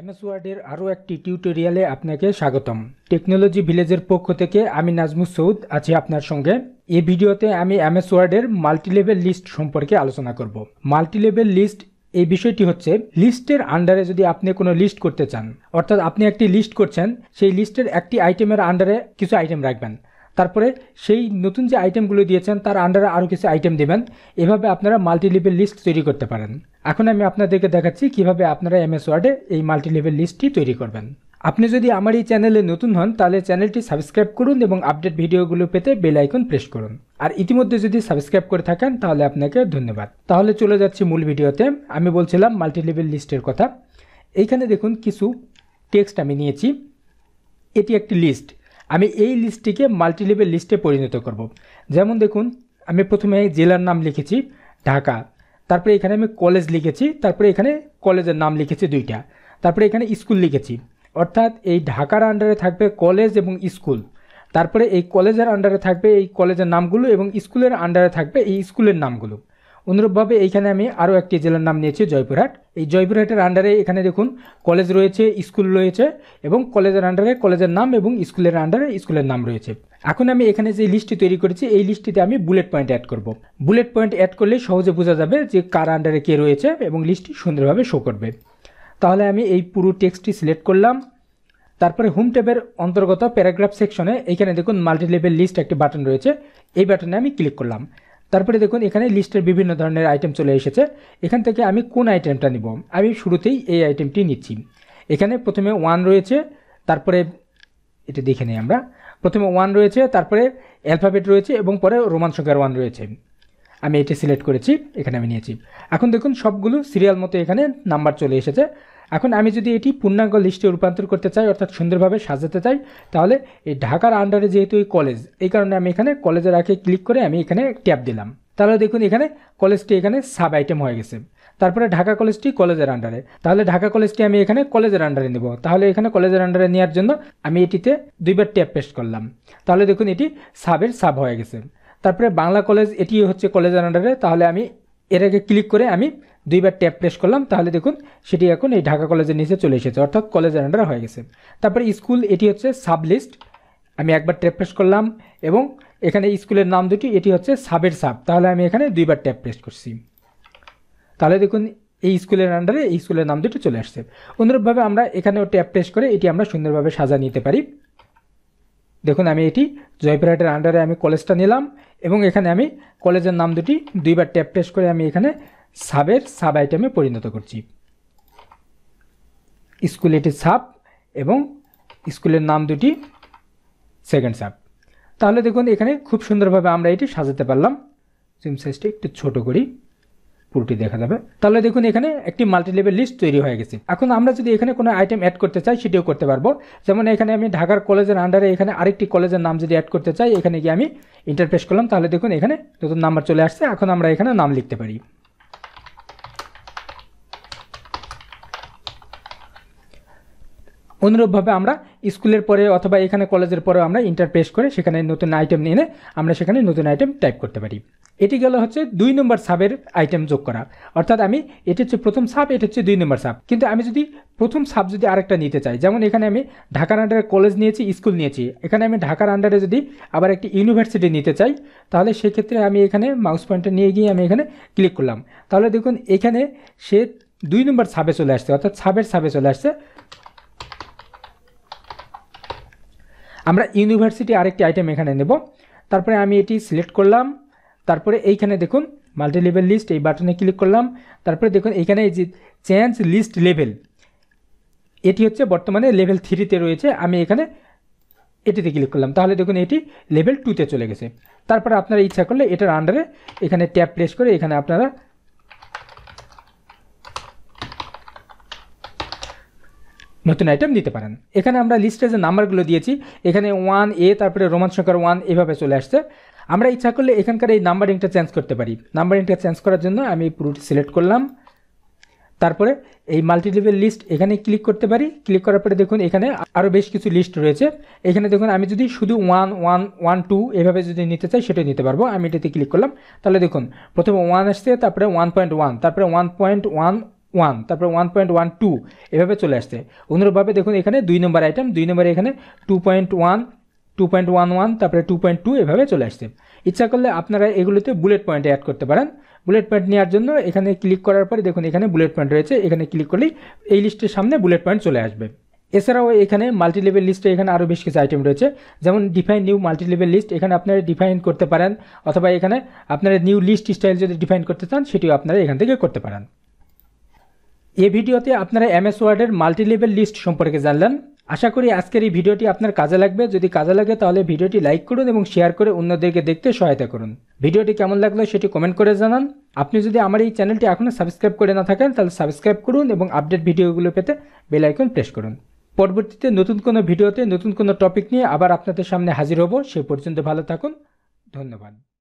MS ওয়ার্ডের আরও একটি টিউটোরিয়ালে আপনাকে স্বাগতম টেকনোলজি ভিলেজের পক্ষ থেকে আমি নাজমুস সৌদ আছি আপনার সঙ্গে এ ভিডিওতে আমি এমএস ওয়ার্ডের মাল্টিলেভেল লিস্ট সম্পর্কে আলোচনা করব মাল্টিলেভেল লিস্ট এই বিষয়টি হচ্ছে লিস্টের আন্ডারে যদি আপনি কোনো লিস্ট করতে চান অর্থাৎ আপনি একটি লিস্ট করছেন সেই লিস্টের একটি আইটেমের আন্ডারে কিছু আইটেম রাখবেন তারপরে সেই নতুন যে আইটেমগুলো দিয়েছেন তার আন্ডারে আরও কিছু আইটেম দেবেন এভাবে আপনারা মাল্টিলেভেল লিস্ট তৈরি করতে পারেন এখন আমি আপনাদেরকে দেখাচ্ছি কিভাবে আপনারা এমএস ওয়ার্ডে এই মাল্টিলেভেল লিস্টটি তৈরি করবেন আপনি যদি আমার এই চ্যানেলে নতুন হন তাহলে চ্যানেলটি সাবস্ক্রাইব করুন এবং আপডেট ভিডিওগুলো পেতে বেল আইকন প্রেস করুন আর ইতিমধ্যে যদি সাবস্ক্রাইব করে থাকেন তাহলে আপনাকে ধন্যবাদ তাহলে চলে যাচ্ছি মূল ভিডিওতে আমি বলছিলাম মাল্টিলেভেল লিস্টের কথা এইখানে দেখুন কিছু টেক্সট আমি নিয়েছি এটি একটি লিস্ট আমি এই লিস্টটিকে মাল্টিলেভেল লিস্টে পরিণত করব যেমন দেখুন আমি প্রথমে জেলার নাম লিখেছি ঢাকা তারপরে এখানে আমি কলেজ লিখেছি তারপরে এখানে কলেজের নাম লিখেছি দুইটা তারপরে এখানে স্কুল লিখেছি অর্থাৎ এই ঢাকার আন্ডারে থাকবে কলেজ এবং স্কুল তারপরে এই কলেজের আন্ডারে থাকবে এই কলেজের নামগুলো এবং স্কুলের আন্ডারে থাকবে এই স্কুলের নামগুলো অনুরূপভাবে এইখানে আমি আরও একটি জেলার নাম নিয়েছি জয়পুরহাট এই জয়পুরহাটের আন্ডারে এখানে দেখুন কলেজ রয়েছে স্কুল রয়েছে এবং কলেজের আন্ডারে কলেজের নাম এবং স্কুলের আন্ডারে স্কুলের নাম রয়েছে এখন আমি এখানে যে লিস্টটি তৈরি করেছি এই লিস্টটিতে আমি বুলেট পয়েন্ট অ্যাড করব। বুলেট পয়েন্ট অ্যাড করলে সহজে বোঝা যাবে যে কার আন্ডারে কে রয়েছে এবং লিস্টটি সুন্দরভাবে শো করবে তাহলে আমি এই পুরো টেক্সটটি সিলেক্ট করলাম তারপরে হোম ট্যাবের অন্তর্গত প্যারাগ্রাফ সেকশনে এখানে দেখুন মাল্টি লেভেল লিস্ট একটি বাটন রয়েছে এই বাটনে আমি ক্লিক করলাম তারপরে দেখুন এখানে লিস্টের বিভিন্ন ধরনের আইটেম চলে এসেছে এখান থেকে আমি কোন আইটেমটা নিব আমি শুরুতেই এই আইটেমটি নিচ্ছি এখানে প্রথমে ওয়ান রয়েছে তারপরে এটা দেখে নিই আমরা প্রথমে ওয়ান রয়েছে তারপরে অ্যালফাবেট রয়েছে এবং পরে রোমান সংখ্যার ওয়ান রয়েছে আমি এটি সিলেক্ট করেছি এখানে আমি নিয়েছি এখন দেখুন সবগুলো সিরিয়াল মতো এখানে নাম্বার চলে এসেছে এখন আমি যদি এটি পূর্ণাঙ্গ লিস্টে রূপান্তর করতে চাই অর্থাৎ সুন্দরভাবে সাজাতে চাই তাহলে এই ঢাকার আন্ডারে যেহেতু এই কলেজ এই কারণে আমি এখানে কলেজের আগে ক্লিক করে আমি এখানে ট্যাব দিলাম তাহলে দেখুন এখানে কলেজটি এখানে সাব আইটেম হয়ে গেছে তারপরে ঢাকা কলেজটি কলেজের আন্ডারে তাহলে ঢাকা কলেজটি আমি এখানে কলেজের আন্ডারে নেব তাহলে এখানে কলেজের আন্ডারে নেওয়ার জন্য আমি এটিতে দুইবার ট্যাপ পেস্ট করলাম তাহলে দেখুন এটি সাবের সাব হয়ে গেছে তারপরে বাংলা কলেজ এটি হচ্ছে কলেজের আন্ডারে তাহলে আমি এর আগে ক্লিক করে আমি দুইবার ট্যাপ প্রেস করলাম তাহলে দেখুন সেটি এখন এই ঢাকা কলেজের নিচে চলে এসেছে অর্থাৎ কলেজের আন্ডারে হয়ে গেছে তারপরে স্কুল এটি হচ্ছে সাব লিস্ট আমি একবার ট্যাপ প্রেস করলাম এবং এখানে স্কুলের নাম দুটি এটি হচ্ছে সাবের সাব তাহলে আমি এখানে দুইবার ট্যাপ প্রেস করছি তাহলে দেখুন এই স্কুলের আন্ডারে এই স্কুলের নাম দুটি চলে আসছে অনুরূপভাবে আমরা এখানেও ট্যাপ প্রেস করে এটি আমরা সুন্দরভাবে সাজা নিতে পারি দেখুন আমি এটি জয়পুরহাটের আন্ডারে আমি কলেজটা নিলাম এবং এখানে আমি কলেজের নাম দুটি দুইবার ট্যাপ প্রেস করে আমি এখানে সাবের সাব আইটেমে পরিণত করছি স্কুল এটি সাব এবং স্কুলের নাম দুটি সেকেন্ড সাব তাহলে দেখুন এখানে খুব সুন্দরভাবে আমরা এটি সাজাতে পারলাম সিম সাইজটি একটু ছোট করি পুরোটি দেখা যাবে তাহলে দেখুন এখানে একটি মাল্টিলেভেল লিস্ট তৈরি হয়ে গেছে এখন আমরা যদি এখানে কোনো আইটেম অ্যাড করতে চাই সেটিও করতে পারবো যেমন এখানে আমি ঢাকার কলেজের আন্ডারে এখানে আরেকটি কলেজের নাম যদি অ্যাড করতে চাই এখানে গিয়ে আমি ইন্টারপ্রেস করলাম তাহলে দেখুন এখানে নতুন নাম্বার চলে আসছে এখন আমরা এখানে নাম লিখতে পারি অনুরূপভাবে আমরা স্কুলের পরে অথবা এখানে কলেজের পরেও আমরা ইন্টারপ্রেস করে সেখানে নতুন আইটেম এনে আমরা সেখানে নতুন আইটেম টাইপ করতে পারি এটি গেল হচ্ছে দুই নম্বর সাবের আইটেম যোগ করা অর্থাৎ আমি এটি হচ্ছে প্রথম সাব এটি হচ্ছে দুই নম্বর সাব কিন্তু আমি যদি প্রথম সাব যদি আরেকটা নিতে চাই যেমন এখানে আমি ঢাকার আন্ডারে কলেজ নিয়েছি স্কুল নিয়েছি এখানে আমি ঢাকার আন্ডারে যদি আবার একটি ইউনিভার্সিটি নিতে চাই তাহলে সেক্ষেত্রে আমি এখানে মাউস পয়েন্টটা নিয়ে গিয়ে আমি এখানে ক্লিক করলাম তাহলে দেখুন এখানে সে দুই নম্বর সাবে চলে আসছে অর্থাৎ সাবের সাবে চলে আসছে আমরা ইউনিভার্সিটি আরেকটি আইটেম এখানে নেব তারপরে আমি এটি সিলেক্ট করলাম তারপরে এইখানে দেখুন মাল্টি লেভেল লিস্ট এই বাটনে ক্লিক করলাম তারপরে দেখুন এখানে এই যে চেঞ্জ লিস্ট লেভেল এটি হচ্ছে বর্তমানে লেভেল থ্রিতে রয়েছে আমি এখানে এটিতে ক্লিক করলাম তাহলে দেখুন এটি লেভেল টুতে চলে গেছে তারপরে আপনারা ইচ্ছা করলে এটার আন্ডারে এখানে ট্যাপ প্রেস করে এখানে আপনারা নতুন আইটেম দিতে পারেন এখানে আমরা লিস্টে যে নাম্বারগুলো দিয়েছি এখানে ওয়ান এ তারপরে রোমান সংখ্যার ওয়ান এভাবে চলে আসছে আমরা ইচ্ছা করলে এখানকার এই নাম্বারিংটা চেঞ্জ করতে পারি নাম্বারিংটা চেঞ্জ করার জন্য আমি পুরোটি সিলেক্ট করলাম তারপরে এই মাল্টিলেভেল লিস্ট এখানে ক্লিক করতে পারি ক্লিক করার পরে দেখুন এখানে আরও বেশ কিছু লিস্ট রয়েছে এখানে দেখুন আমি যদি শুধু ওয়ান ওয়ান ওয়ান টু এভাবে যদি নিতে চাই সেটাই নিতে পারবো আমি এটাতে ক্লিক করলাম তাহলে দেখুন প্রথমে ওয়ান আসছে তারপরে ওয়ান পয়েন্ট ওয়ান তারপরে ওয়ান পয়েন্ট ওয়ান ওয়ান তারপর ওয়ান পয়েন্ট ওয়ান টু এভাবে চলে আসছে অনুরূপভাবে দেখুন এখানে দুই নম্বর আইটেম দুই নম্বরে এখানে two point one two point one one তারপরে টু পয়েন্ট টু এভাবে চলে আসছে ইচ্ছা করলে আপনারা এগুলোতে বুলেট পয়েন্ট অ্যাড করতে পারেন বুলেট পয়েন্ট নেওয়ার জন্য এখানে ক্লিক করার পরে দেখুন এখানে বুলেট পয়েন্ট রয়েছে এখানে ক্লিক করলেই এই লিস্টের সামনে বুলেট পয়েন্ট চলে আসবে এছাড়াও এখানে মাল্টিলেভেল লিস্টে এখানে আরও বেশ কিছু আইটেম রয়েছে যেমন ডিফাইন নিউ মাল্টিলেভেল লিস্ট এখানে আপনারা ডিফাইন করতে পারেন অথবা এখানে আপনারা নিউ লিস্ট স্টাইল যদি ডিফাইন করতে চান সেটিও আপনারা এখান থেকে করতে পারেন এ ভিডিওতে আপনারা এমএস ওয়ার্ডের মাল্টিলেভেল লিস্ট সম্পর্কে জানলেন আশা করি আজকের এই ভিডিওটি আপনার কাজে লাগবে যদি কাজে লাগে তাহলে ভিডিওটি লাইক করুন এবং শেয়ার করে অন্যদেরকে দেখতে সহায়তা করুন ভিডিওটি কেমন লাগলো সেটি কমেন্ট করে জানান আপনি যদি আমার এই চ্যানেলটি এখনও সাবস্ক্রাইব করে না থাকেন তাহলে সাবস্ক্রাইব করুন এবং আপডেট ভিডিওগুলো পেতে বেল আইকন প্রেস করুন পরবর্তীতে নতুন কোনো ভিডিওতে নতুন কোনো টপিক নিয়ে আবার আপনাদের সামনে হাজির হব সে পর্যন্ত ভালো থাকুন ধন্যবাদ